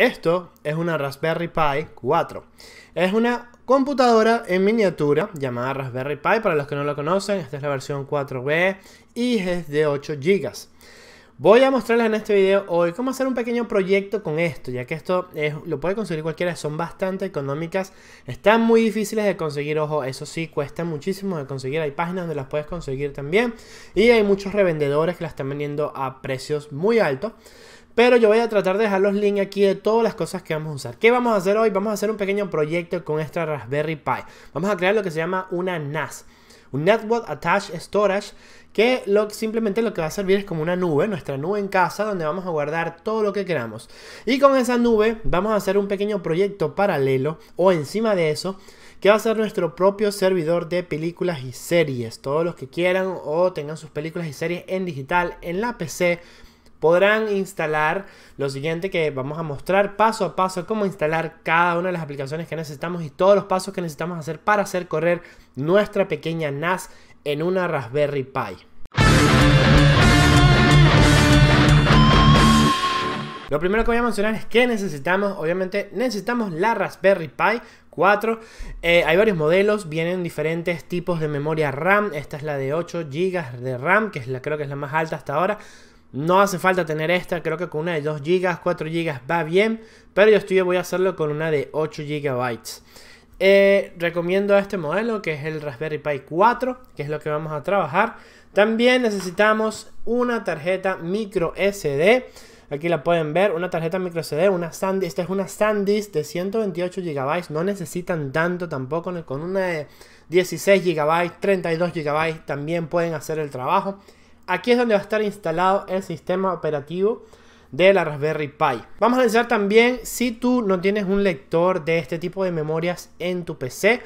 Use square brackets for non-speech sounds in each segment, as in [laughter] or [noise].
Esto es una Raspberry Pi 4. Es una computadora en miniatura llamada Raspberry Pi, para los que no lo conocen, esta es la versión 4B y es de 8 GB. Voy a mostrarles en este video hoy cómo hacer un pequeño proyecto con esto, ya que esto es, lo puede conseguir cualquiera, son bastante económicas, están muy difíciles de conseguir, ojo, eso sí, cuesta muchísimo de conseguir, hay páginas donde las puedes conseguir también y hay muchos revendedores que las están vendiendo a precios muy altos. Pero yo voy a tratar de dejar los links aquí de todas las cosas que vamos a usar. ¿Qué vamos a hacer hoy? Vamos a hacer un pequeño proyecto con esta Raspberry Pi. Vamos a crear lo que se llama una NAS un Network Attached Storage que simplemente lo que va a servir es como una nube, nuestra nube en casa donde vamos a guardar todo lo que queramos. Y con esa nube vamos a hacer un pequeño proyecto paralelo o encima de eso que va a ser nuestro propio servidor de películas y series. Todos los que quieran o tengan sus películas y series en digital en la PC podrán instalar lo siguiente que vamos a mostrar paso a paso cómo instalar cada una de las aplicaciones que necesitamos y todos los pasos que necesitamos hacer para hacer correr nuestra pequeña NAS en una Raspberry Pi. Lo primero que voy a mencionar es que necesitamos, obviamente, necesitamos la Raspberry Pi 4. Eh, hay varios modelos, vienen diferentes tipos de memoria RAM. Esta es la de 8 GB de RAM, que es la, creo que es la más alta hasta ahora. No hace falta tener esta, creo que con una de 2 GB, 4 GB va bien, pero yo estoy, voy a hacerlo con una de 8 GB. Eh, recomiendo este modelo que es el Raspberry Pi 4, que es lo que vamos a trabajar. También necesitamos una tarjeta micro SD. Aquí la pueden ver, una tarjeta micro SD, una SanDisk. Esta es una SanDisk de 128 GB. No necesitan tanto tampoco. Con una de 16 GB, 32 GB también pueden hacer el trabajo. Aquí es donde va a estar instalado el sistema operativo de la Raspberry Pi. Vamos a necesitar también si tú no tienes un lector de este tipo de memorias en tu PC.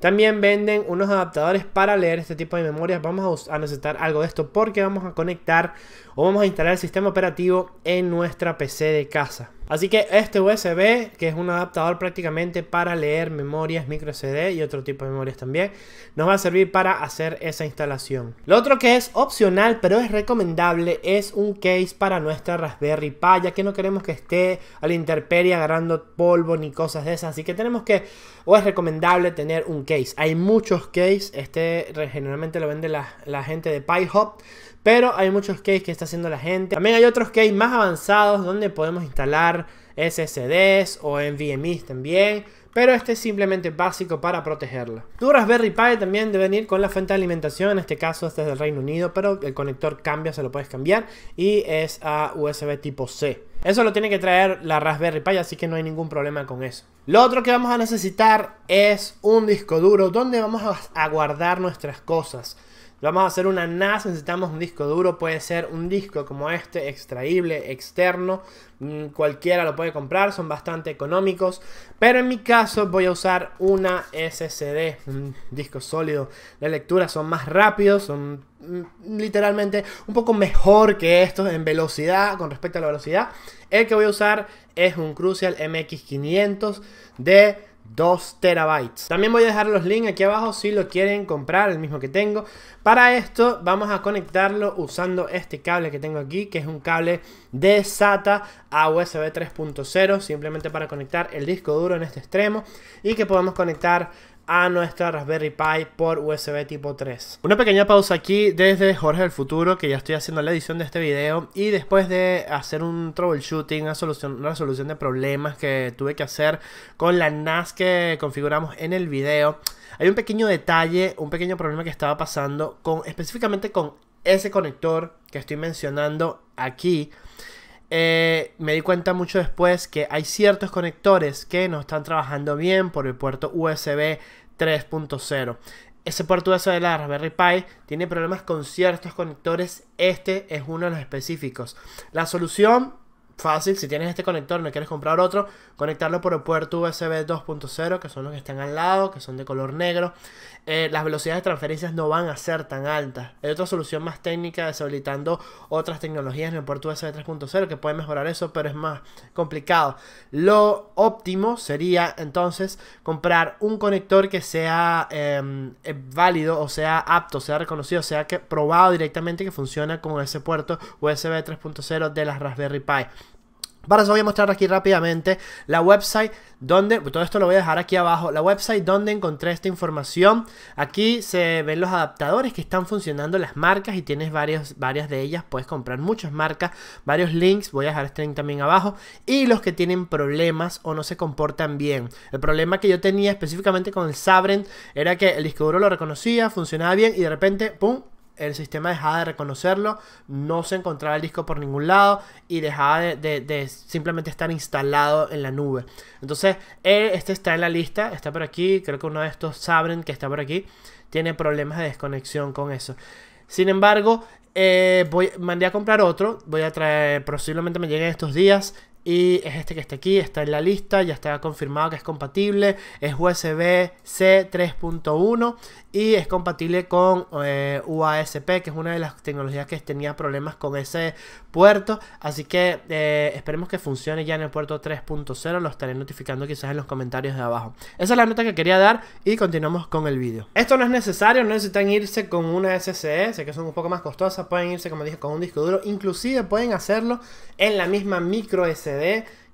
También venden unos adaptadores para leer este tipo de memorias. Vamos a necesitar algo de esto porque vamos a conectar o vamos a instalar el sistema operativo en nuestra PC de casa. Así que este USB, que es un adaptador prácticamente para leer memorias micro SD y otro tipo de memorias también, nos va a servir para hacer esa instalación. Lo otro que es opcional pero es recomendable es un case para nuestra Raspberry Pi, ya que no queremos que esté a la intemperie agarrando polvo ni cosas de esas, así que tenemos que, o es recomendable tener un case. Hay muchos cases, este generalmente lo vende la, gente de Hop. Pero hay muchos keys que está haciendo la gente. También hay otros keys más avanzados donde podemos instalar SSDs o NVMe también. Pero este es simplemente básico para protegerla. Tu Raspberry Pi también debe venir con la fuente de alimentación. En este caso este es del Reino Unido, pero el conector cambia, se lo puedes cambiar. Y es a USB tipo C. Eso lo tiene que traer la Raspberry Pi, así que no hay ningún problema con eso. Lo otro que vamos a necesitar es un disco duro donde vamos a guardar nuestras cosas. Vamos a hacer una NAS, necesitamos un disco duro, puede ser un disco como este, extraíble, externo, mm, cualquiera lo puede comprar, son bastante económicos, pero en mi caso voy a usar una SSD, un disco sólido de lectura, son más rápidos, son mm, literalmente un poco mejor que estos en velocidad, con respecto a la velocidad. El que voy a usar es un Crucial MX500 de 2 terabytes. También voy a dejar los links aquí abajo si lo quieren comprar, el mismo que tengo. Para esto vamos a conectarlo usando este cable que tengo aquí, que es un cable de SATA a USB 3.0, simplemente para conectar el disco duro en este extremo y que podamos conectar a nuestra Raspberry Pi por USB tipo 3. Una pequeña pausa aquí desde Jorge del Futuro, que ya estoy haciendo la edición de este video, y después de hacer un troubleshooting, una solución, de problemas que tuve que hacer con la NAS que configuramos en el video, hay un pequeño detalle, un pequeño problema que estaba pasando con específicamente con ese conector que estoy mencionando aquí eh, me di cuenta mucho después que hay ciertos conectores que no están trabajando bien por el puerto USB 3.0. Ese puerto USB de la Raspberry Pi tiene problemas con ciertos conectores. Este es uno de los específicos. La solución fácil, si tienes este conector y no quieres comprar otro, conectarlo por el puerto USB 2.0, que son los que están al lado, que son de color negro. Eh, las velocidades de transferencias no van a ser tan altas. Hay otra solución más técnica deshabilitando otras tecnologías en el puerto USB 3.0 que puede mejorar eso, pero es más complicado. Lo óptimo sería entonces comprar un conector que sea em, eh, válido o sea apto, sea reconocido, sea que probado directamente que funciona con ese puerto USB 3.0 de las Raspberry Pi. Para eso voy a mostrar aquí rápidamente la website donde, todo esto lo voy a dejar aquí abajo, la website donde encontré esta información. Aquí se ven los adaptadores que están funcionando las marcas y tienes varias de ellas, puedes comprar muchas marcas, varios links, voy a dejar este link también abajo. Y los que tienen problemas o no se comportan bien. El problema que yo tenía específicamente con el Sabrent era que el disco duro lo reconocía, funcionaba bien y de repente, ¡pum! el sistema dejaba de reconocerlo, no se encontraba el disco por ningún lado y dejaba de, simplemente estar instalado en la nube. Entonces, este está en la lista, está por aquí, creo que uno de estos saben que está por aquí, tiene problemas de desconexión con eso. Sin embargo, eh, voy, mandé a comprar otro, voy a traer, posiblemente me lleguen estos días, y es este que está aquí, está en la lista, ya está confirmado que es compatible, es USB-C 3.1 y es compatible con eh, UASP, que es una de las tecnologías que tenía problemas con ese puerto, así que eh, esperemos que funcione ya en el puerto 3.0, lo estaré notificando quizás en los comentarios de abajo. Esa es la nota que quería dar y continuamos con el vídeo. Esto no es necesario, no necesitan irse con una SSD, e, sé que son un poco más costosas, pueden irse como dije con un disco duro, inclusive pueden hacerlo en la misma micro SD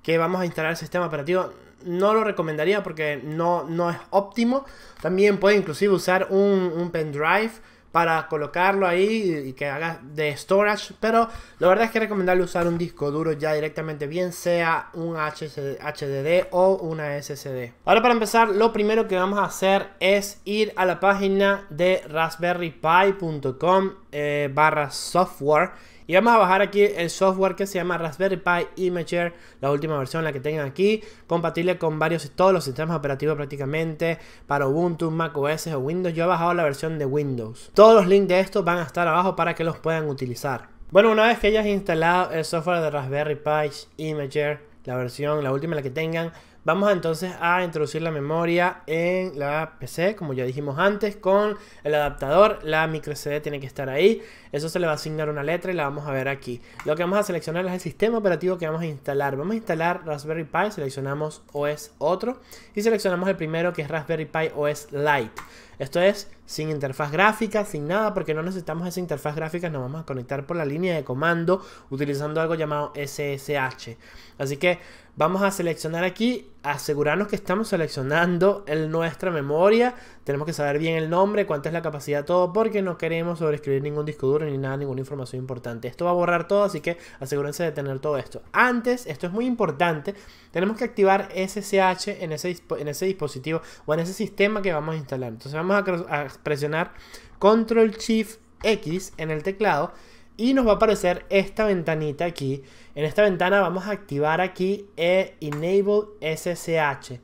que vamos a instalar el sistema operativo no lo recomendaría porque no, no es óptimo. También puede inclusive usar un, pendrive para colocarlo ahí y que haga de storage, pero la verdad es que recomendarle recomendable usar un disco duro ya directamente, bien sea un HDD o una SSD. Ahora para empezar, lo primero que vamos a hacer es ir a la página de raspberrypi.com eh, barra software y vamos a bajar aquí el software que se llama Raspberry Pi Imager, la última versión, la que tengan aquí, compatible con varios, todos los sistemas operativos prácticamente, para Ubuntu, Mac OS o Windows. Yo he bajado la versión de Windows. Todos los links de estos van a estar abajo para que los puedan utilizar. Bueno, una vez que hayas instalado el software de Raspberry Pi Imager, la versión, la última, la que tengan, Vamos entonces a introducir la memoria en la PC, como ya dijimos antes, con el adaptador. La micro SD tiene que estar ahí. Eso se le va a asignar una letra y la vamos a ver aquí. Lo que vamos a seleccionar es el sistema operativo que vamos a instalar. Vamos a instalar Raspberry Pi, seleccionamos OS otro y seleccionamos el primero que es Raspberry Pi OS Lite. Esto es sin interfaz gráfica, sin nada, porque no necesitamos esa interfaz gráfica, nos vamos a conectar por la línea de comando utilizando algo llamado SSH. Así que Vamos a seleccionar aquí, asegurarnos que estamos seleccionando nuestra memoria. Tenemos que saber bien el nombre, cuánta es la capacidad, todo, porque no queremos sobreescribir ningún disco duro ni nada, ninguna información importante. Esto va a borrar todo, así que asegúrense de tener todo esto. Antes, esto es muy importante, tenemos que activar SSH en ese, dispositivo o en ese sistema que vamos a instalar. Entonces vamos a, a presionar Control Shift X en el teclado y nos va a aparecer esta ventanita aquí. En esta ventana vamos a activar aquí eh, Enable SSH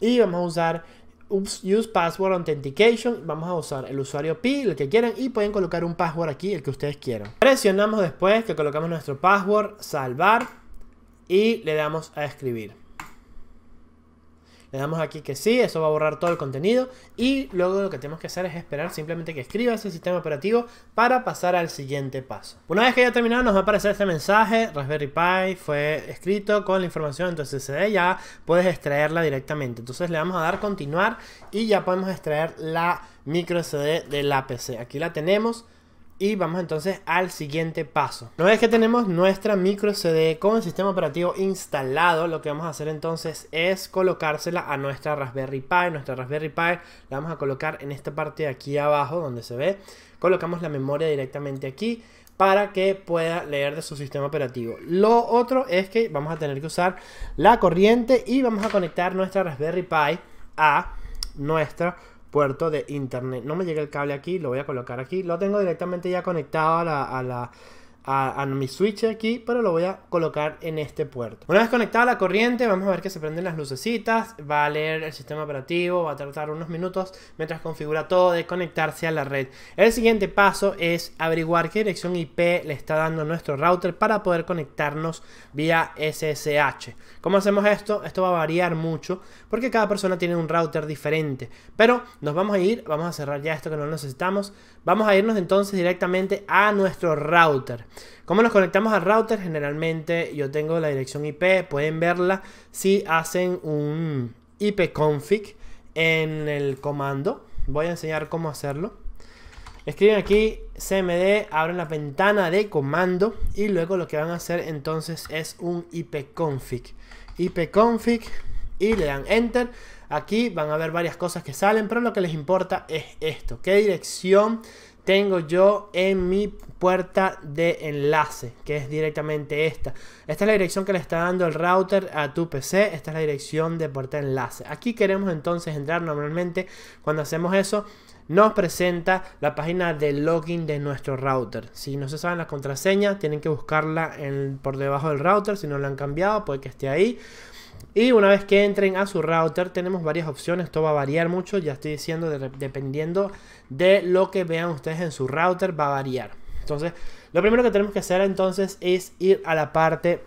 y vamos a usar Use Password Authentication. Vamos a usar el usuario P, el que quieran, y pueden colocar un password aquí, el que ustedes quieran. Presionamos después que colocamos nuestro password, salvar y le damos a escribir. Le damos aquí que sí, eso va a borrar todo el contenido. Y luego lo que tenemos que hacer es esperar simplemente que escriba ese sistema operativo para pasar al siguiente paso. Una vez que haya terminado nos va a aparecer este mensaje. Raspberry Pi fue escrito con la información, entonces ya puedes extraerla directamente. Entonces le vamos a dar continuar y ya podemos extraer la micro SD de la PC. Aquí la tenemos. Y vamos entonces al siguiente paso. Una vez que tenemos nuestra micro CD con el sistema operativo instalado, lo que vamos a hacer entonces es colocársela a nuestra Raspberry Pi. Nuestra Raspberry Pi la vamos a colocar en esta parte de aquí abajo donde se ve. Colocamos la memoria directamente aquí para que pueda leer de su sistema operativo. Lo otro es que vamos a tener que usar la corriente y vamos a conectar nuestra Raspberry Pi a nuestra puerto de internet. No me llega el cable aquí, lo voy a colocar aquí. Lo tengo directamente ya conectado a la a, mi switch aquí, pero lo voy a colocar en este puerto. Una vez conectada la corriente, vamos a ver que se prenden las lucecitas, va a leer el sistema operativo, va a tardar unos minutos mientras configura todo de conectarse a la red. El siguiente paso es averiguar qué dirección IP le está dando nuestro router para poder conectarnos vía SSH. ¿Cómo hacemos esto? Esto va a variar mucho porque cada persona tiene un router diferente, pero nos vamos a ir, vamos a cerrar ya esto que no necesitamos, Vamos a irnos entonces directamente a nuestro router. ¿Cómo nos conectamos al router? Generalmente yo tengo la dirección IP, pueden verla si hacen un ipconfig en el comando. Voy a enseñar cómo hacerlo. Escriben aquí cmd, abren la ventana de comando y luego lo que van a hacer entonces es un ipconfig. ipconfig y le dan enter. Aquí van a ver varias cosas que salen, pero lo que les importa es esto. ¿Qué dirección tengo yo en mi puerta de enlace? Que es directamente esta. Esta es la dirección que le está dando el router a tu PC. Esta es la dirección de puerta de enlace. Aquí queremos entonces entrar normalmente cuando hacemos eso nos presenta la página de login de nuestro router. Si no se saben la contraseña, tienen que buscarla por debajo del router. Si no la han cambiado, puede que esté ahí. Y una vez que entren a su router tenemos varias opciones, esto va a variar mucho, ya estoy diciendo dependiendo de lo que vean ustedes en su router va a variar. Entonces, lo primero que tenemos que hacer entonces es ir a la parte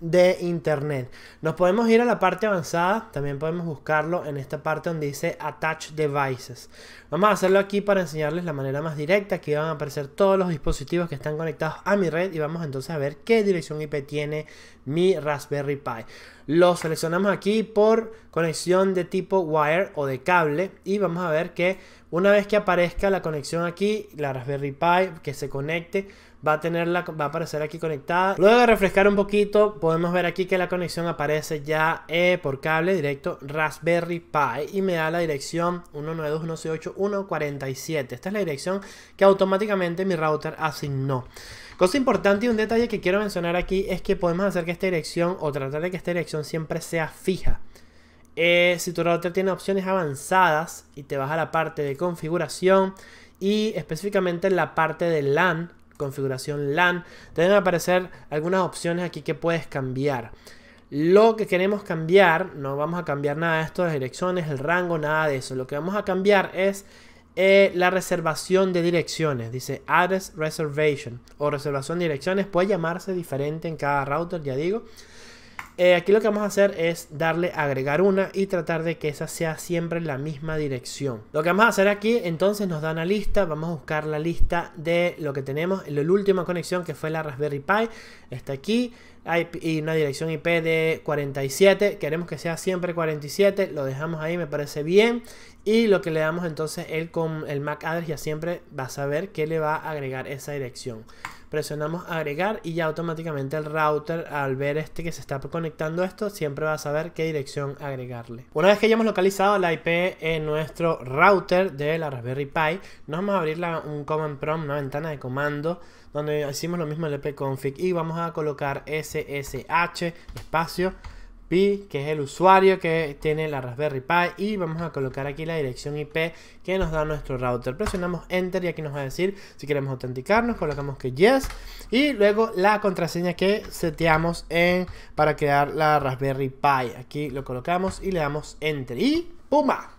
de internet. Nos podemos ir a la parte avanzada, también podemos buscarlo en esta parte donde dice Attach Devices. Vamos a hacerlo aquí para enseñarles la manera más directa. que van a aparecer todos los dispositivos que están conectados a mi red y vamos entonces a ver qué dirección IP tiene mi Raspberry Pi. Lo seleccionamos aquí por conexión de tipo wire o de cable y vamos a ver que una vez que aparezca la conexión aquí, la Raspberry Pi que se conecte, va a tenerla, va a aparecer aquí conectada. Luego de refrescar un poquito, podemos ver aquí que la conexión aparece ya eh, por cable directo Raspberry Pi y me da la dirección 192.168.147. Esta es la dirección que automáticamente mi router asignó. Cosa importante y un detalle que quiero mencionar aquí es que podemos hacer que esta dirección o tratar de que esta dirección siempre sea fija. Eh, si tu router tiene opciones avanzadas y te vas a la parte de configuración y específicamente en la parte de LAN, configuración LAN. Te deben aparecer algunas opciones aquí que puedes cambiar. Lo que queremos cambiar, no vamos a cambiar nada de esto, las direcciones, el rango, nada de eso. Lo que vamos a cambiar es eh, la reservación de direcciones. Dice Address Reservation o reservación de direcciones. Puede llamarse diferente en cada router, ya digo. Eh, aquí lo que vamos a hacer es darle agregar una y tratar de que esa sea siempre la misma dirección. Lo que vamos a hacer aquí entonces nos da una lista, vamos a buscar la lista de lo que tenemos, la última conexión que fue la Raspberry Pi, está aquí, y una dirección IP de 47, queremos que sea siempre 47, lo dejamos ahí, me parece bien. Y lo que le damos entonces él con el MAC address ya siempre va a saber que le va a agregar esa dirección presionamos agregar y ya automáticamente el router al ver este que se está conectando esto siempre va a saber qué dirección agregarle. Una vez que hayamos localizado la IP en nuestro router de la Raspberry Pi, nos vamos a abrir un command prompt, una ventana de comando donde hicimos lo mismo el config. y vamos a colocar ssh espacio que es el usuario que tiene la Raspberry Pi y vamos a colocar aquí la dirección IP que nos da nuestro router. Presionamos Enter y aquí nos va a decir si queremos autenticarnos, colocamos que Yes y luego la contraseña que seteamos en, para crear la Raspberry Pi. Aquí lo colocamos y le damos Enter y ¡puma!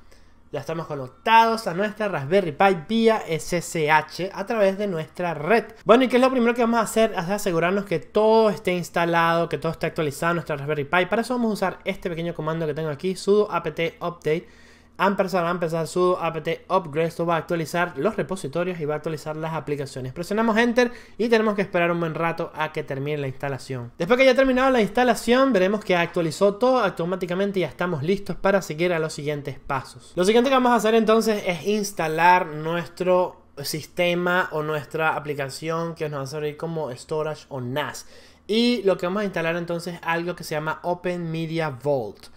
Ya estamos conectados a nuestra Raspberry Pi vía SSH a través de nuestra red. Bueno, ¿y qué es lo primero que vamos a hacer? Es asegurarnos que todo esté instalado, que todo esté actualizado en nuestra Raspberry Pi. Para eso vamos a usar este pequeño comando que tengo aquí, sudo apt update Ampersand, empezar su apt upgrade, esto va a actualizar los repositorios y va a actualizar las aplicaciones. Presionamos enter y tenemos que esperar un buen rato a que termine la instalación. Después que haya terminado la instalación, veremos que actualizó todo automáticamente y ya estamos listos para seguir a los siguientes pasos. Lo siguiente que vamos a hacer entonces es instalar nuestro sistema o nuestra aplicación que nos va a servir como storage o NAS. Y lo que vamos a instalar entonces es algo que se llama Open Media Vault.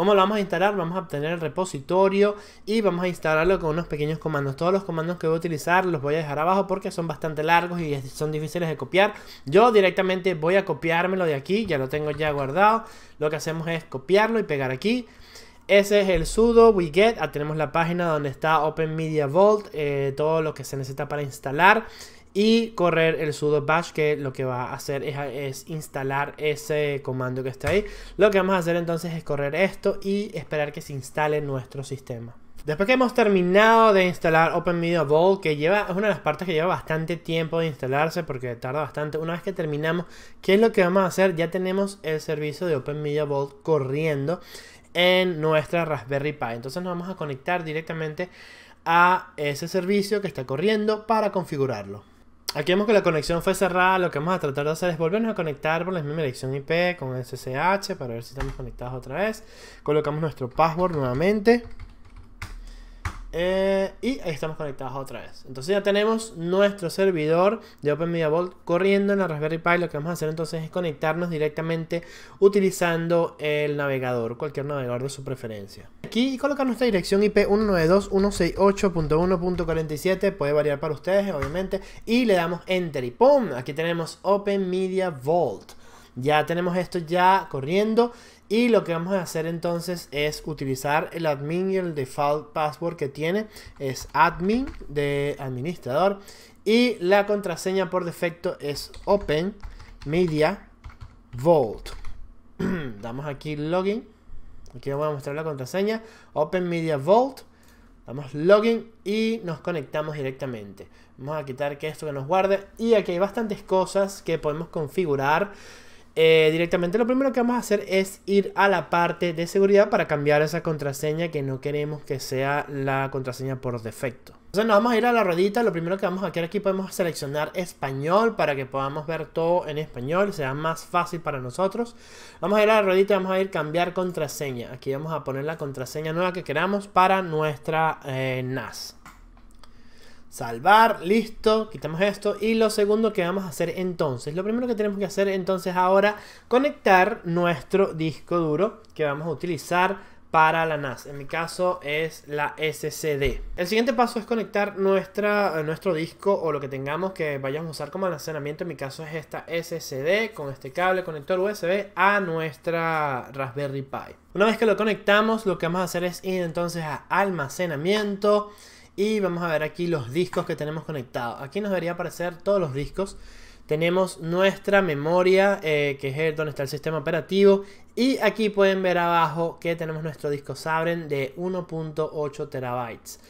¿Cómo lo vamos a instalar? Vamos a obtener el repositorio y vamos a instalarlo con unos pequeños comandos. Todos los comandos que voy a utilizar los voy a dejar abajo porque son bastante largos y son difíciles de copiar. Yo directamente voy a copiármelo de aquí, ya lo tengo ya guardado. Lo que hacemos es copiarlo y pegar aquí. Ese es el sudo wget. get, ah, tenemos la página donde está Open Media Vault, eh, todo lo que se necesita para instalar y correr el sudo bash que lo que va a hacer es, instalar ese comando que está ahí. Lo que vamos a hacer entonces es correr esto y esperar que se instale nuestro sistema. Después que hemos terminado de instalar Open Vault, que lleva, es una de las partes que lleva bastante tiempo de instalarse porque tarda bastante. Una vez que terminamos, ¿qué es lo que vamos a hacer? Ya tenemos el servicio de Open Vault corriendo en nuestra Raspberry Pi. Entonces nos vamos a conectar directamente a ese servicio que está corriendo para configurarlo. Aquí vemos que la conexión fue cerrada. Lo que vamos a tratar de hacer es volvernos a conectar por la misma dirección IP con SSH para ver si estamos conectados otra vez. Colocamos nuestro password nuevamente. Eh, y ahí estamos conectados otra vez. Entonces ya tenemos nuestro servidor de Open corriendo en la Raspberry Pi. Lo que vamos a hacer entonces es conectarnos directamente utilizando el navegador, cualquier navegador de su preferencia aquí y colocar nuestra dirección IP 192.168.1.47, puede variar para ustedes, obviamente, y le damos Enter y ¡pum! Aquí tenemos Open Media Vault. Ya tenemos esto ya corriendo y lo que vamos a hacer entonces es utilizar el admin y el default password que tiene. Es admin de administrador. Y la contraseña por defecto es Open Media Vault. [clears throat] Damos aquí login. Aquí voy a mostrar la contraseña. Open Media Vault. Damos login y nos conectamos directamente. Vamos a quitar que esto que nos guarde. Y aquí hay bastantes cosas que podemos configurar. Eh, directamente lo primero que vamos a hacer es ir a la parte de seguridad para cambiar esa contraseña que no queremos que sea la contraseña por defecto. Entonces nos vamos a ir a la ruedita, lo primero que vamos a hacer aquí podemos seleccionar español para que podamos ver todo en español, sea más fácil para nosotros. Vamos a ir a la ruedita y vamos a ir a cambiar contraseña. Aquí vamos a poner la contraseña nueva que queramos para nuestra eh, NAS. Salvar, listo, quitamos esto. Y lo segundo que vamos a hacer entonces, lo primero que tenemos que hacer entonces ahora, conectar nuestro disco duro que vamos a utilizar para la NAS. En mi caso es la SSD. El siguiente paso es conectar nuestra, eh, nuestro disco o lo que tengamos que vayamos a usar como almacenamiento. En mi caso es esta SSD con este cable conector USB a nuestra Raspberry Pi. Una vez que lo conectamos, lo que vamos a hacer es ir entonces a almacenamiento. Y vamos a ver aquí los discos que tenemos conectados. Aquí nos debería aparecer todos los discos. Tenemos nuestra memoria, eh, que es donde está el sistema operativo. Y aquí pueden ver abajo que tenemos nuestro disco Sabren de 1.8 terabytes.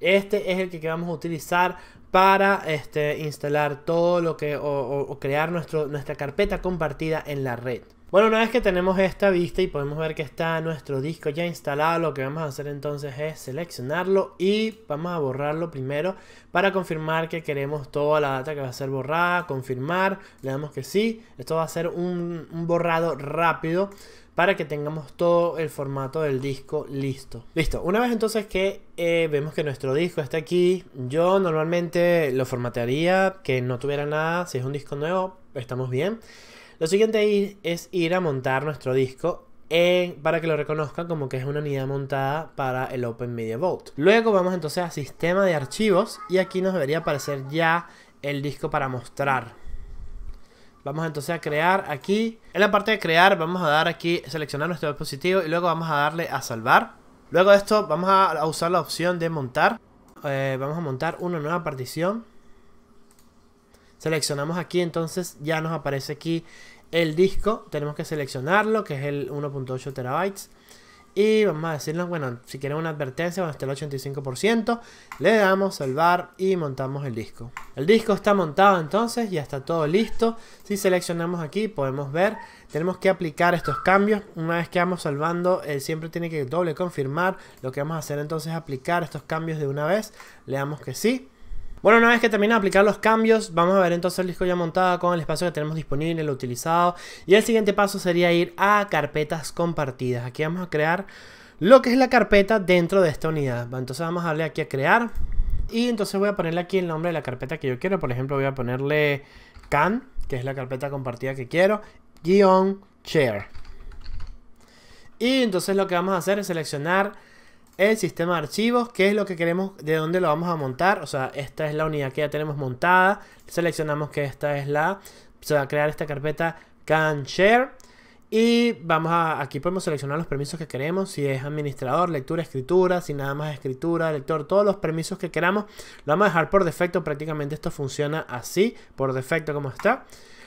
Este es el que vamos a utilizar para este, instalar todo lo que o, crear nuestra carpeta compartida en la red. Bueno, una vez que tenemos esta vista y podemos ver que está nuestro disco ya instalado, lo que vamos a hacer entonces es seleccionarlo y vamos a borrarlo primero para confirmar que queremos toda la data que va a ser borrada, confirmar, le damos que sí, esto va a ser un, borrado rápido para que tengamos todo el formato del disco listo. Listo, una vez entonces que eh, vemos que nuestro disco está aquí, yo normalmente lo formatearía, que no tuviera nada, si es un disco nuevo, estamos bien. Lo siguiente es ir a montar nuestro disco para que lo reconozcan como que es una unidad montada para el Open Media Vault. Luego vamos entonces a sistema de archivos y aquí nos debería aparecer ya el disco para mostrar. Vamos entonces a crear aquí. En la parte de crear vamos a dar aquí seleccionar nuestro dispositivo y luego vamos a darle a salvar. Luego de esto vamos a usar la opción de montar. Eh, vamos a montar una nueva partición. Seleccionamos aquí entonces ya nos aparece aquí el disco, tenemos que seleccionarlo, que es el 1.8 terabytes. Y vamos a decirnos, bueno, si queremos una advertencia, bueno, está el 85%, le damos salvar y montamos el disco. El disco está montado entonces, ya está todo listo. Si seleccionamos aquí, podemos ver, tenemos que aplicar estos cambios. Una vez que vamos salvando, él siempre tiene que doble confirmar. Lo que vamos a hacer entonces es aplicar estos cambios de una vez. Le damos que sí. Bueno, una vez que termine de aplicar los cambios, vamos a ver entonces el disco ya montado con el espacio que tenemos disponible, lo utilizado. Y el siguiente paso sería ir a carpetas compartidas. Aquí vamos a crear lo que es la carpeta dentro de esta unidad. Entonces vamos a darle aquí a crear. Y entonces voy a ponerle aquí el nombre de la carpeta que yo quiero. Por ejemplo, voy a ponerle can, que es la carpeta compartida que quiero, guión share. Y entonces lo que vamos a hacer es seleccionar el sistema de archivos, qué es lo que queremos, de dónde lo vamos a montar. O sea, esta es la unidad que ya tenemos montada. Seleccionamos que esta es la... Se va a crear esta carpeta can share. Y vamos a, aquí podemos seleccionar los permisos que queremos, si es administrador, lectura, escritura, si nada más escritura, lector, todos los permisos que queramos. Lo vamos a dejar por defecto, prácticamente esto funciona así, por defecto como está.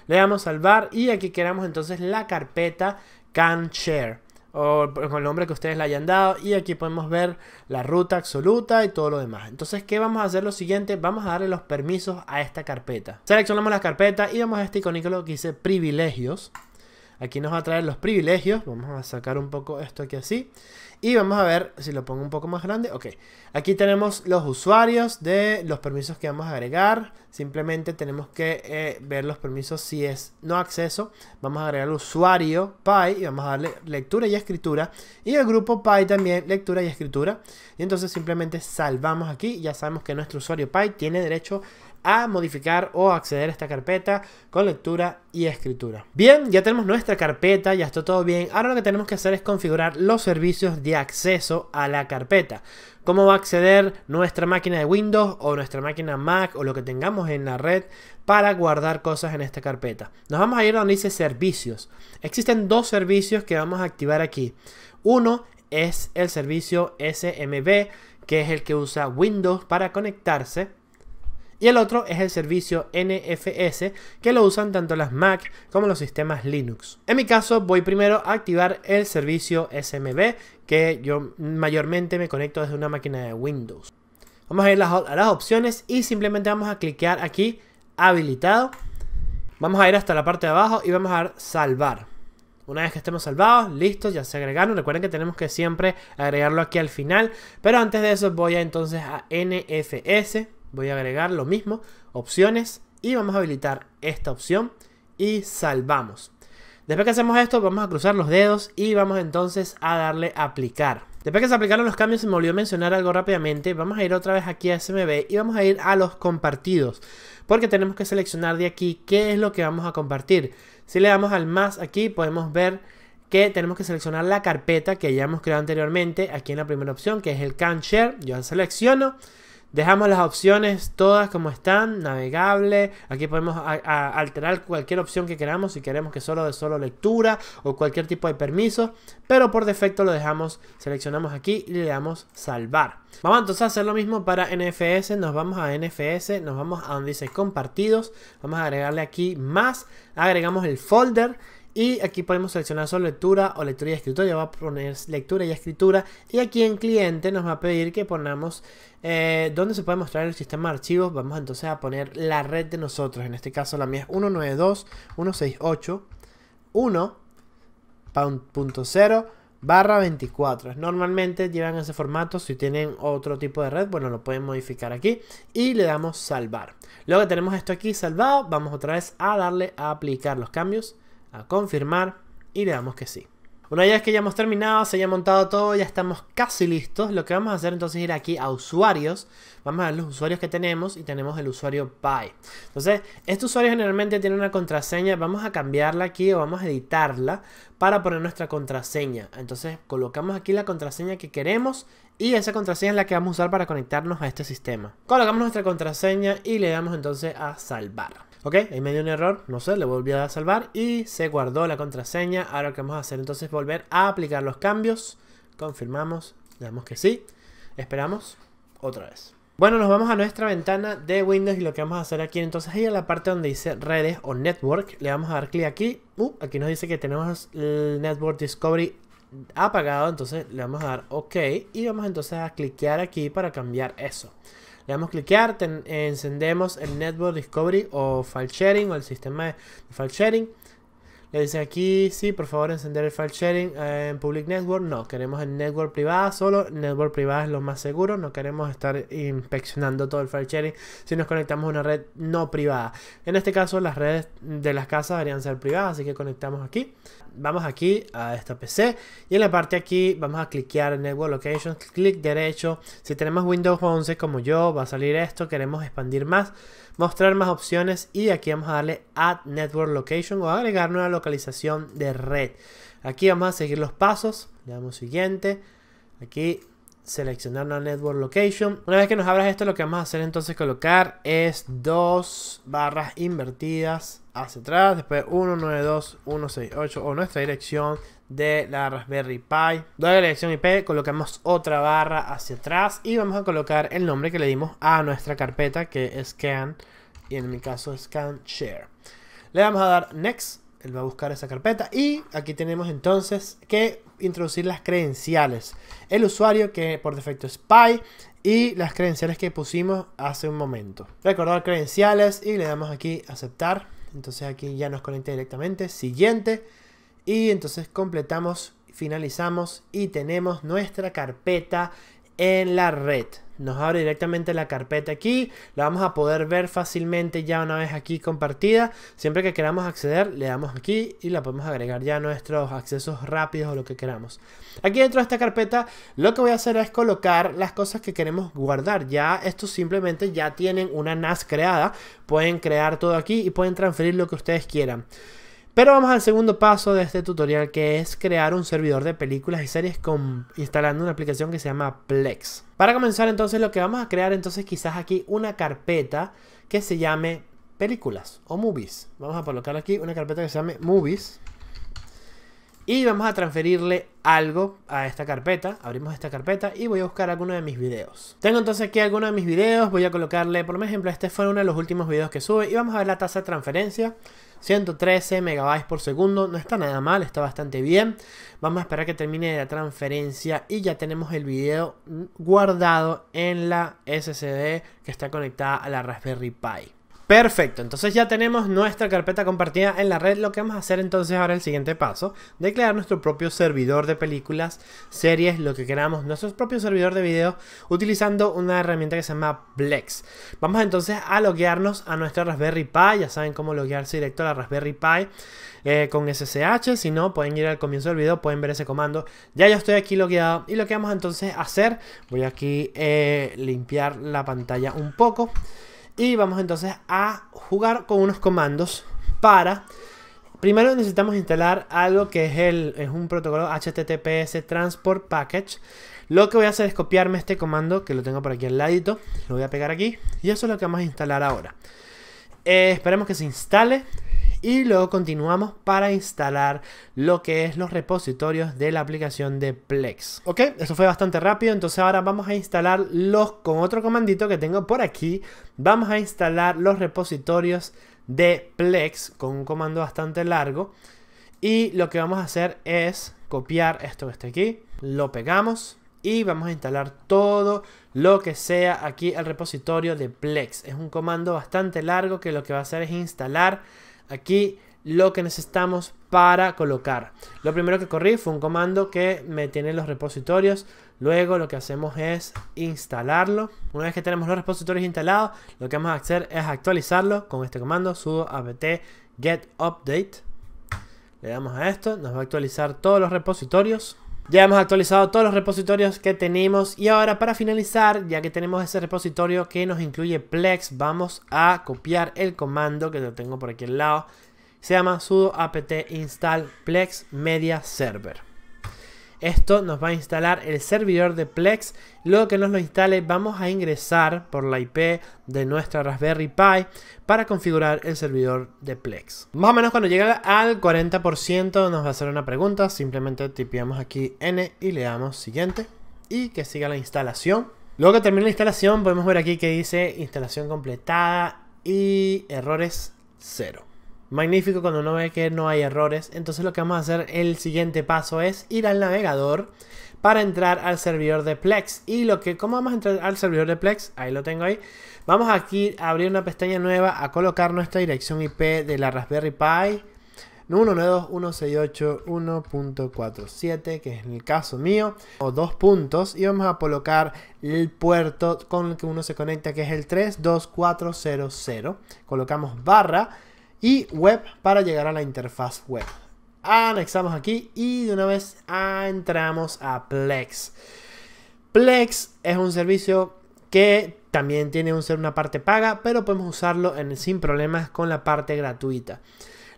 Le damos salvar y aquí queramos entonces la carpeta can share o el nombre que ustedes le hayan dado y aquí podemos ver la ruta absoluta y todo lo demás entonces qué vamos a hacer lo siguiente vamos a darle los permisos a esta carpeta seleccionamos la carpeta y vamos a este icono que dice privilegios Aquí nos va a traer los privilegios. Vamos a sacar un poco esto aquí así. Y vamos a ver si lo pongo un poco más grande. Ok, aquí tenemos los usuarios de los permisos que vamos a agregar. Simplemente tenemos que eh, ver los permisos si es no acceso. Vamos a agregar usuario PI y vamos a darle lectura y escritura. Y el grupo PI también lectura y escritura. Y entonces simplemente salvamos aquí. Ya sabemos que nuestro usuario PI tiene derecho a modificar o acceder a esta carpeta con lectura y escritura. Bien, ya tenemos nuestra carpeta, ya está todo bien. Ahora lo que tenemos que hacer es configurar los servicios de acceso a la carpeta. Cómo va a acceder nuestra máquina de Windows o nuestra máquina Mac o lo que tengamos en la red para guardar cosas en esta carpeta. Nos vamos a ir a donde dice servicios. Existen dos servicios que vamos a activar aquí. Uno es el servicio SMB, que es el que usa Windows para conectarse y el otro es el servicio NFS que lo usan tanto las Mac como los sistemas Linux. En mi caso voy primero a activar el servicio SMB que yo mayormente me conecto desde una máquina de Windows. Vamos a ir a las opciones y simplemente vamos a cliquear aquí habilitado. Vamos a ir hasta la parte de abajo y vamos a dar salvar. Una vez que estemos salvados, listos, ya se agregaron. Recuerden que tenemos que siempre agregarlo aquí al final. Pero antes de eso voy entonces a NFS voy a agregar lo mismo, opciones, y vamos a habilitar esta opción y salvamos. Después que hacemos esto, vamos a cruzar los dedos y vamos entonces a darle aplicar. Después que se aplicaron los cambios, se me olvidó mencionar algo rápidamente. Vamos a ir otra vez aquí a SMB y vamos a ir a los compartidos. Porque tenemos que seleccionar de aquí qué es lo que vamos a compartir. Si le damos al más aquí, podemos ver que tenemos que seleccionar la carpeta que ya hemos creado anteriormente. Aquí en la primera opción, que es el Can Share. Yo la selecciono. Dejamos las opciones todas como están, navegable. Aquí podemos alterar cualquier opción que queramos, si queremos que solo de solo lectura o cualquier tipo de permiso. Pero por defecto lo dejamos, seleccionamos aquí y le damos salvar. Vamos entonces a hacer lo mismo para NFS. Nos vamos a NFS, nos vamos a donde dice compartidos. Vamos a agregarle aquí más. Agregamos el folder y aquí podemos seleccionar solo lectura o lectura y escritura. Ya va a poner lectura y escritura. Y aquí en cliente nos va a pedir que pongamos eh, dónde se puede mostrar el sistema de archivos. Vamos entonces a poner la red de nosotros. En este caso la mía es 192.168.1.0 barra 24. Normalmente llevan ese formato. Si tienen otro tipo de red, bueno, lo pueden modificar aquí. Y le damos salvar. Luego que tenemos esto aquí salvado, vamos otra vez a darle a aplicar los cambios confirmar y le damos que sí. Una vez que ya hemos terminado, se haya montado todo, ya estamos casi listos. Lo que vamos a hacer entonces es ir aquí a usuarios. Vamos a ver los usuarios que tenemos y tenemos el usuario Pi. Entonces, este usuario generalmente tiene una contraseña. Vamos a cambiarla aquí o vamos a editarla para poner nuestra contraseña. Entonces, colocamos aquí la contraseña que queremos y esa contraseña es la que vamos a usar para conectarnos a este sistema. Colocamos nuestra contraseña y le damos entonces a salvar. Ok, ahí me dio un error, no sé, le volví a salvar y se guardó la contraseña. Ahora lo que vamos a hacer entonces es volver a aplicar los cambios. Confirmamos, le damos que sí. Esperamos otra vez. Bueno, nos vamos a nuestra ventana de Windows y lo que vamos a hacer aquí entonces ir a la parte donde dice redes o network. Le vamos a dar clic aquí. Uh, aquí nos dice que tenemos el Network Discovery apagado, entonces le vamos a dar OK y vamos entonces a cliquear aquí para cambiar eso. Le damos cliquear, encendemos el Network Discovery o File Sharing o el sistema de File Sharing. Le dice aquí, sí, por favor encender el file sharing eh, en public network. No, queremos el network privada solo. Network privada es lo más seguro. No queremos estar inspeccionando todo el file sharing si nos conectamos a una red no privada. En este caso, las redes de las casas deberían ser privadas, así que conectamos aquí vamos aquí a esta PC y en la parte aquí vamos a cliquear en Network Location, clic derecho. Si tenemos Windows 11 como yo, va a salir esto, queremos expandir más, mostrar más opciones y aquí vamos a darle Add Network Location o agregar nueva localización de red. Aquí vamos a seguir los pasos, le damos siguiente, aquí seleccionar una network location. Una vez que nos abras esto, lo que vamos a hacer entonces colocar es dos barras invertidas hacia atrás, después 192.168 o nuestra dirección de la Raspberry Pi. Doy la dirección IP, colocamos otra barra hacia atrás y vamos a colocar el nombre que le dimos a nuestra carpeta que es scan y en mi caso scan share. Le vamos a dar next, él va a buscar esa carpeta y aquí tenemos entonces que introducir las credenciales. El usuario que por defecto es Pi y las credenciales que pusimos hace un momento. Recordar credenciales y le damos aquí aceptar. Entonces aquí ya nos conecta directamente. Siguiente. Y entonces completamos, finalizamos y tenemos nuestra carpeta en la red nos abre directamente la carpeta aquí, la vamos a poder ver fácilmente ya una vez aquí compartida, siempre que queramos acceder le damos aquí y la podemos agregar ya a nuestros accesos rápidos o lo que queramos. Aquí dentro de esta carpeta lo que voy a hacer es colocar las cosas que queremos guardar, ya esto simplemente ya tienen una NAS creada, pueden crear todo aquí y pueden transferir lo que ustedes quieran. Pero vamos al segundo paso de este tutorial que es crear un servidor de películas y series con, instalando una aplicación que se llama Plex. Para comenzar entonces lo que vamos a crear entonces quizás aquí una carpeta que se llame películas o movies. Vamos a colocar aquí una carpeta que se llame movies. Y vamos a transferirle algo a esta carpeta. Abrimos esta carpeta y voy a buscar alguno de mis videos. Tengo entonces aquí alguno de mis videos. Voy a colocarle, por ejemplo, este fue uno de los últimos videos que sube. Y vamos a ver la tasa de transferencia. 113 megabytes por segundo, no está nada mal, está bastante bien. Vamos a esperar que termine la transferencia y ya tenemos el video guardado en la SSD que está conectada a la Raspberry Pi. Perfecto, entonces ya tenemos nuestra carpeta compartida en la red. Lo que vamos a hacer entonces ahora es el siguiente paso. Declarar nuestro propio servidor de películas, series, lo que queramos. Nuestro propio servidor de video utilizando una herramienta que se llama Plex. Vamos entonces a loguearnos a nuestra Raspberry Pi. Ya saben cómo loguearse directo a la Raspberry Pi eh, con SSH. Si no, pueden ir al comienzo del video, pueden ver ese comando. Ya yo estoy aquí logueado. Y lo que vamos entonces a hacer, voy aquí a eh, limpiar la pantalla un poco. Y vamos entonces a jugar con unos comandos para... Primero necesitamos instalar algo que es, el, un protocolo HTTPS Transport Package. Lo que voy a hacer es copiarme este comando que lo tengo por aquí al ladito. Lo voy a pegar aquí. Y eso es lo que vamos a instalar ahora. Eh, esperemos que se instale y luego continuamos para instalar lo que es los repositorios de la aplicación de Plex. Ok, eso fue bastante rápido, entonces ahora vamos a instalar los, con otro comandito que tengo por aquí, vamos a instalar los repositorios de Plex con un comando bastante largo. Y lo que vamos a hacer es copiar esto que está aquí, lo pegamos y vamos a instalar todo lo que sea aquí al repositorio de Plex. Es un comando bastante largo que lo que va a hacer es instalar aquí lo que necesitamos para colocar. Lo primero que corrí fue un comando que me tiene los repositorios. Luego lo que hacemos es instalarlo. Una vez que tenemos los repositorios instalados, lo que vamos a hacer es actualizarlo con este comando sudo apt get update. Le damos a esto, nos va a actualizar todos los repositorios. Ya hemos actualizado todos los repositorios que tenemos y ahora para finalizar, ya que tenemos ese repositorio que nos incluye Plex, vamos a copiar el comando que lo tengo por aquí al lado. Se llama sudo apt install plex media server. Esto nos va a instalar el servidor de Plex. Luego que nos lo instale vamos a ingresar por la IP de nuestra Raspberry Pi para configurar el servidor de Plex. Más o menos cuando llegue al 40% nos va a hacer una pregunta. Simplemente tipeamos aquí N y le damos siguiente y que siga la instalación. Luego que termine la instalación podemos ver aquí que dice instalación completada y errores cero magnífico cuando uno ve que no hay errores. Entonces lo que vamos a hacer, el siguiente paso es ir al navegador para entrar al servidor de Plex. Y lo que, ¿cómo vamos a entrar al servidor de Plex? Ahí lo tengo ahí. Vamos aquí a abrir una pestaña nueva, a colocar nuestra dirección IP de la Raspberry Pi. 192.168.1.47 que es en el caso mío o dos puntos y vamos a colocar el puerto con el que uno se conecta que es el 32400 colocamos barra y web para llegar a la interfaz web. Anexamos aquí y de una vez ah, entramos a Plex. Plex es un servicio que también tiene una parte paga, pero podemos usarlo sin problemas con la parte gratuita.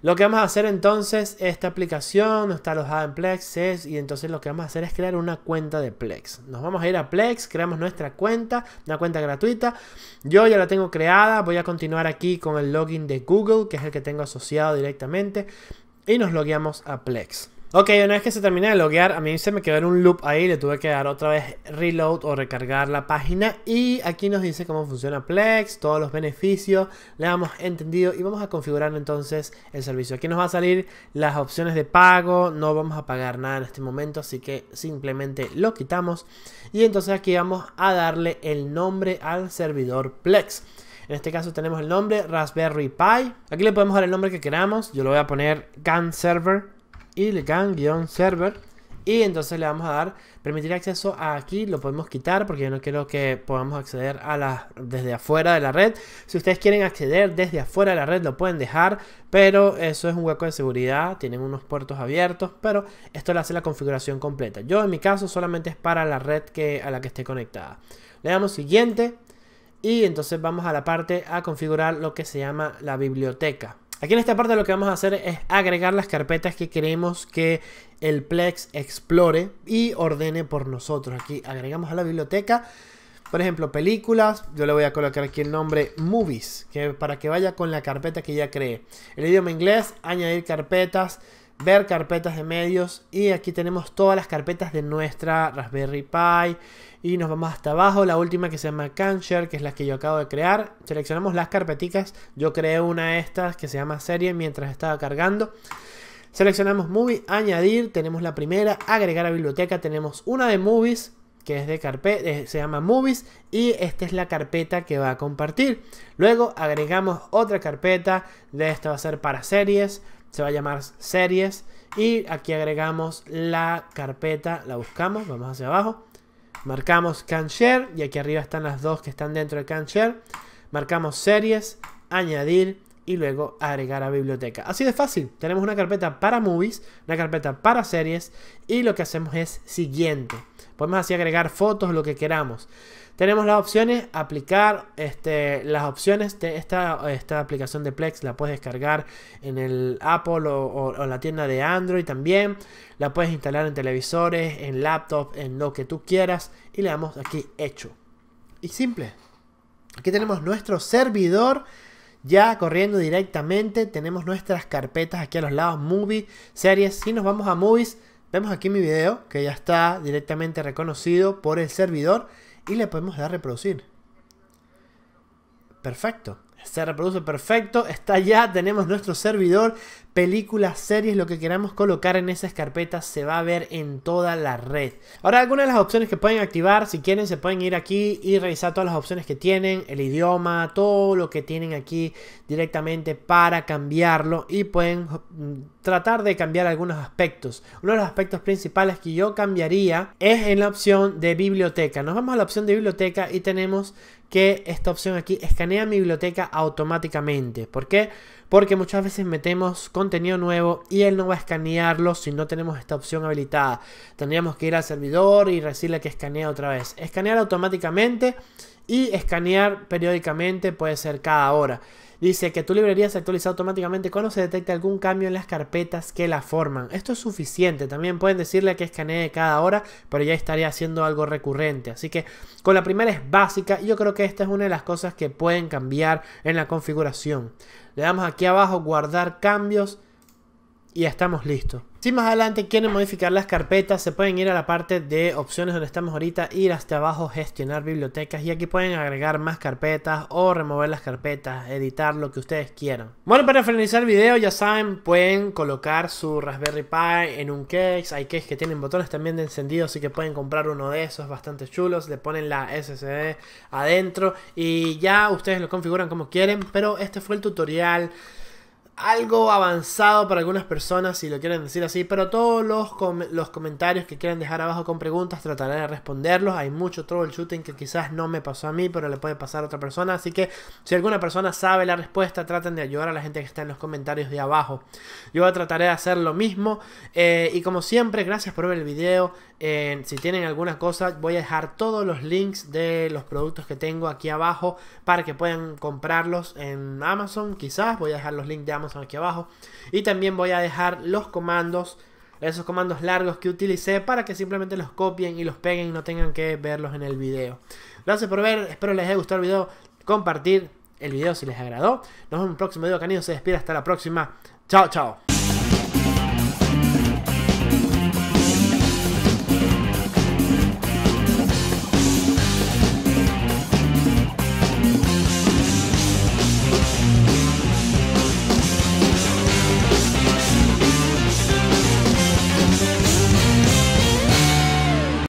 Lo que vamos a hacer entonces, esta aplicación, está alojada en Plex, y entonces lo que vamos a hacer es crear una cuenta de Plex. Nos vamos a ir a Plex, creamos nuestra cuenta, una cuenta gratuita. Yo ya la tengo creada, voy a continuar aquí con el login de Google, que es el que tengo asociado directamente, y nos logueamos a Plex. Ok, una vez que se termina de loguear, a mí se me quedó en un loop ahí, le tuve que dar otra vez reload o recargar la página y aquí nos dice cómo funciona Plex, todos los beneficios, le damos entendido y vamos a configurar entonces el servicio. Aquí nos va a salir las opciones de pago, no vamos a pagar nada en este momento, así que simplemente lo quitamos y entonces aquí vamos a darle el nombre al servidor Plex. En este caso tenemos el nombre Raspberry Pi. Aquí le podemos dar el nombre que queramos. Yo lo voy a poner GAN Server y server Y entonces le vamos a dar permitir acceso a aquí. Lo podemos quitar porque yo no quiero que podamos acceder a desde afuera de la red. Si ustedes quieren acceder desde afuera de la red, lo pueden dejar. Pero eso es un hueco de seguridad. Tienen unos puertos abiertos. Pero esto le hace la configuración completa. Yo en mi caso solamente es para la red que, a la que esté conectada. Le damos siguiente. Y entonces vamos a la parte a configurar lo que se llama la biblioteca. Aquí en esta parte lo que vamos a hacer es agregar las carpetas que queremos que el Plex explore y ordene por nosotros. Aquí agregamos a la biblioteca, por ejemplo, películas. Yo le voy a colocar aquí el nombre movies, que para que vaya con la carpeta que ya cree. El idioma inglés, añadir carpetas, ver carpetas de medios y aquí tenemos todas las carpetas de nuestra Raspberry Pi y nos vamos hasta abajo, la última que se llama CanShare que es la que yo acabo de crear, seleccionamos las carpeticas, yo creé una de estas que se llama serie mientras estaba cargando seleccionamos movie, añadir, tenemos la primera, agregar a biblioteca, tenemos una de movies que es de carpeta, eh, se llama movies y esta es la carpeta que va a compartir. Luego agregamos otra carpeta, de esta va a ser para series, se va a llamar series y aquí agregamos la carpeta, la buscamos, vamos hacia abajo, marcamos can share y aquí arriba están las dos que están dentro de can share, marcamos series, añadir y luego agregar a biblioteca. Así de fácil, tenemos una carpeta para movies, una carpeta para series y lo que hacemos es siguiente. Podemos así agregar fotos, lo que queramos. Tenemos las opciones, aplicar este, las opciones. De esta, aplicación de Plex la puedes descargar en el Apple o, o, la tienda de Android también. La puedes instalar en televisores, en laptop, en lo que tú quieras. Y le damos aquí hecho. Y simple. Aquí tenemos nuestro servidor ya corriendo directamente. Tenemos nuestras carpetas aquí a los lados, movie, series. Si nos vamos a movies, vemos aquí mi video que ya está directamente reconocido por el servidor y le podemos dar reproducir. Perfecto. Se reproduce perfecto, está ya, tenemos nuestro servidor, películas, series, lo que queramos colocar en esas carpetas se va a ver en toda la red. Ahora algunas de las opciones que pueden activar, si quieren se pueden ir aquí y revisar todas las opciones que tienen, el idioma, todo lo que tienen aquí directamente para cambiarlo y pueden mm, tratar de cambiar algunos aspectos. Uno de los aspectos principales que yo cambiaría es en la opción de biblioteca. Nos vamos a la opción de biblioteca y tenemos que esta opción aquí escanea mi biblioteca automáticamente. ¿Por qué? Porque muchas veces metemos contenido nuevo y él no va a escanearlo si no tenemos esta opción habilitada. Tendríamos que ir al servidor y decirle que escanea otra vez. Escanear automáticamente y escanear periódicamente puede ser cada hora. Dice que tu librería se actualiza automáticamente cuando se detecta algún cambio en las carpetas que la forman. Esto es suficiente. También pueden decirle que escanee cada hora, pero ya estaría haciendo algo recurrente. Así que con la primera es básica y yo creo que esta es una de las cosas que pueden cambiar en la configuración. Le damos aquí abajo guardar cambios y ya estamos listos. Si más adelante quieren modificar las carpetas, se pueden ir a la parte de opciones donde estamos ahorita, ir hasta abajo, gestionar bibliotecas y aquí pueden agregar más carpetas o remover las carpetas, editar lo que ustedes quieran. Bueno, para finalizar el video, ya saben, pueden colocar su Raspberry Pi en un case. Hay cases que tienen botones también de encendido, así que pueden comprar uno de esos, bastante chulos. Le ponen la SSD adentro y ya ustedes lo configuran como quieren, pero este fue el tutorial algo avanzado para algunas personas, si lo quieren decir así, pero todos los, los comentarios que quieran dejar abajo con preguntas trataré de responderlos. Hay mucho troubleshooting que quizás no me pasó a mí, pero le puede pasar a otra persona. Así que si alguna persona sabe la respuesta, traten de ayudar a la gente que está en los comentarios de abajo. Yo trataré de hacer lo mismo. Eh, y como siempre, gracias por ver el video si tienen alguna cosa, voy a dejar todos los links de los productos que tengo aquí abajo para que puedan comprarlos en Amazon. Quizás voy a dejar los links de Amazon aquí abajo. Y también voy a dejar los comandos, esos comandos largos que utilicé para que simplemente los copien y los peguen y no tengan que verlos en el video. Gracias por ver, espero les haya gustado el video. Compartir el video si les agradó. Nos vemos en un próximo video, canino Se despide hasta la próxima. Chao, chao.